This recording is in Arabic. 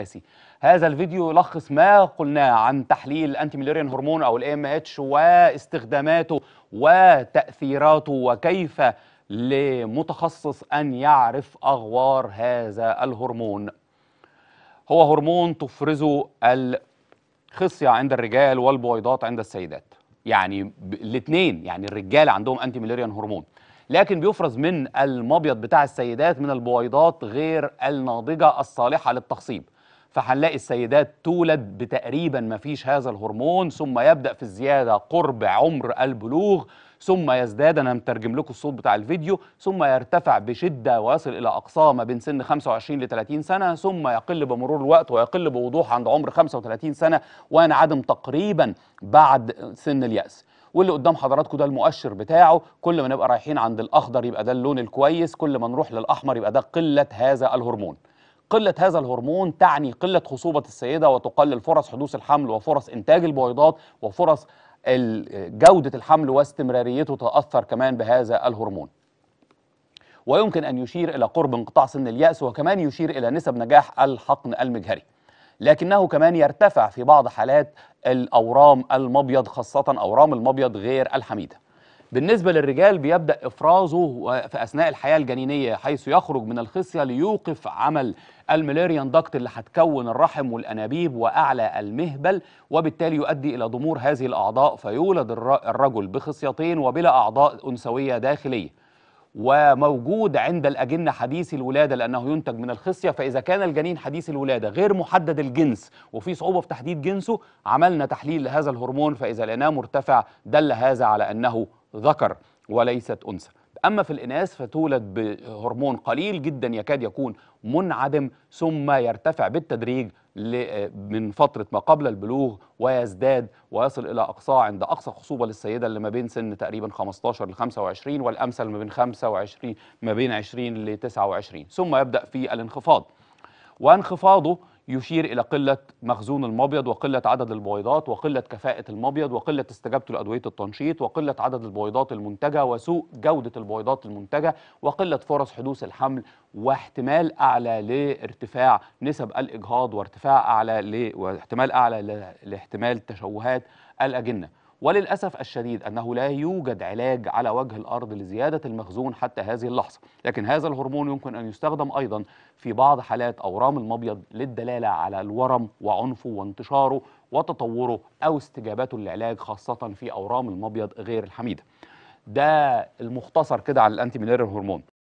الأساسي هذا الفيديو يلخص ما قلناه عن تحليل الأنتي ميليريان هرمون أو الام اتش واستخداماته وتأثيراته وكيف لمتخصص أن يعرف أغوار هذا الهرمون هو هرمون تفرزه الخصية عند الرجال والبويضات عند السيدات يعني الاثنين يعني الرجال عندهم أنتي ميليريان هرمون لكن بيفرز من المبيض بتاع السيدات من البويضات غير الناضجة الصالحة للتخصيب فهنلاقي السيدات تولد بتقريبا ما فيش هذا الهرمون ثم يبدأ في الزيادة قرب عمر البلوغ ثم يزداد أنا مترجم لكم الصوت بتاع الفيديو ثم يرتفع بشدة ويصل إلى أقصى ما بين سن 25 ل 30 سنة ثم يقل بمرور الوقت ويقل بوضوح عند عمر 35 سنة وينعدم تقريبا بعد سن اليأس واللي قدام حضراتكم ده المؤشر بتاعه كل ما نبقى رايحين عند الاخضر يبقى ده اللون الكويس كل ما نروح للاحمر يبقى ده قله هذا الهرمون قلة هذا الهرمون تعني قلة خصوبة السيدة وتقلل فرص حدوث الحمل وفرص إنتاج البويضات وفرص جودة الحمل واستمراريته تأثر كمان بهذا الهرمون ويمكن أن يشير إلى قرب انقطاع سن اليأس وكمان يشير إلى نسب نجاح الحقن المجهري لكنه كمان يرتفع في بعض حالات الأورام المبيض خاصة أورام المبيض غير الحميدة بالنسبة للرجال بيبدأ إفرازه في أثناء الحياة الجنينية حيث يخرج من الخصية ليوقف عمل الميلاريان داكت اللي هتكون الرحم والأنابيب وأعلى المهبل وبالتالي يؤدي إلى ضمور هذه الأعضاء فيولد الرجل بخصيتين وبلا أعضاء أنثوية داخلية وموجود عند الأجنة حديث الولادة لأنه ينتج من الخصية فإذا كان الجنين حديث الولادة غير محدد الجنس وفي صعوبة في تحديد جنسه عملنا تحليل لهذا الهرمون فإذا لقيناه مرتفع دل هذا على أنه ذكر وليست أنثى أما في الإناث فتولد بهرمون قليل جدا يكاد يكون منعدم ثم يرتفع بالتدريج من فترة ما قبل البلوغ ويزداد ويصل إلى أقصى عند أقصى خصوبة للسيدة اللي ما بين سن تقريبا 15 ل 25 والأمثل ما بين 25 ما بين 20 ل 29 ثم يبدأ في الانخفاض وانخفاضه يشير إلى قلة مخزون المبيض وقلة عدد البويضات وقلة كفاءة المبيض وقلة استجابته لأدوية التنشيط وقلة عدد البويضات المنتجة وسوء جودة البويضات المنتجة وقلة فرص حدوث الحمل واحتمال أعلى لارتفاع نسب الإجهاض وارتفاع أعلى واحتمال أعلى لاحتمال تشوهات الأجنة وللأسف الشديد أنه لا يوجد علاج على وجه الأرض لزيادة المخزون حتى هذه اللحظة لكن هذا الهرمون يمكن أن يستخدم أيضا في بعض حالات أورام المبيض للدلالة على الورم وعنفه وانتشاره وتطوره أو استجابته للعلاج خاصة في أورام المبيض غير الحميدة ده المختصر كده عن الانتي هرمون